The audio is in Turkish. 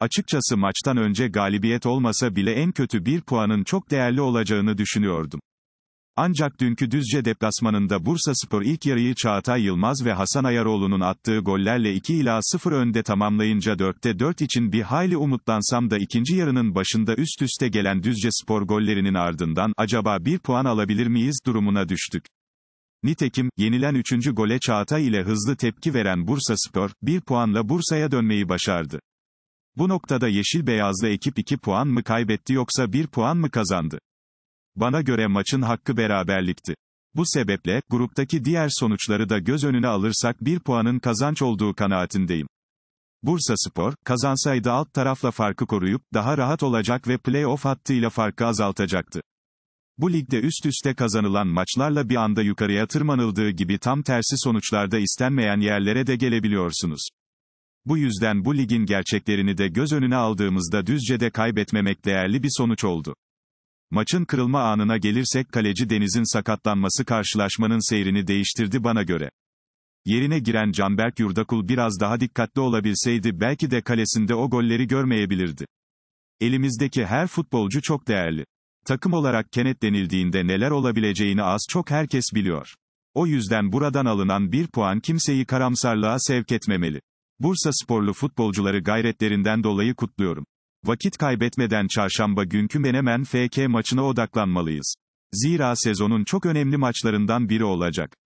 Açıkçası maçtan önce galibiyet olmasa bile en kötü bir puanın çok değerli olacağını düşünüyordum. Ancak dünkü Düzce deplasmanında Bursaspor ilk yarıyı Çağatay Yılmaz ve Hasan Ayaroğlu'nun attığı gollerle 2 ila 0 önde tamamlayınca 4'te 4 için bir hayli umutlansam da ikinci yarının başında üst üste gelen Düzce Spor gollerinin ardından acaba bir puan alabilir miyiz durumuna düştük. Nitekim, yenilen 3. gole Çağatay ile hızlı tepki veren Bursaspor, bir puanla Bursa'ya dönmeyi başardı. Bu noktada yeşil beyazlı ekip 2 puan mı kaybetti yoksa 1 puan mı kazandı? Bana göre maçın hakkı beraberlikti. Bu sebeple, gruptaki diğer sonuçları da göz önüne alırsak 1 puanın kazanç olduğu kanaatindeyim. Bursa Spor, kazansaydı alt tarafla farkı koruyup, daha rahat olacak ve play-off hattıyla farkı azaltacaktı. Bu ligde üst üste kazanılan maçlarla bir anda yukarıya tırmanıldığı gibi tam tersi sonuçlarda istenmeyen yerlere de gelebiliyorsunuz. Bu yüzden bu ligin gerçeklerini de göz önüne aldığımızda Düzce'de kaybetmemek değerli bir sonuç oldu. Maçın kırılma anına gelirsek kaleci Deniz'in sakatlanması karşılaşmanın seyrini değiştirdi bana göre. Yerine giren Canberk Yurdakul biraz daha dikkatli olabilseydi belki de kalesinde o golleri görmeyebilirdi. Elimizdeki her futbolcu çok değerli. Takım olarak kenet denildiğinde neler olabileceğini az çok herkes biliyor. O yüzden buradan alınan bir puan kimseyi karamsarlığa sevk etmemeli. Bursa sporlu futbolcuları gayretlerinden dolayı kutluyorum. Vakit kaybetmeden çarşamba günkü Menemen FK maçına odaklanmalıyız. Zira sezonun çok önemli maçlarından biri olacak.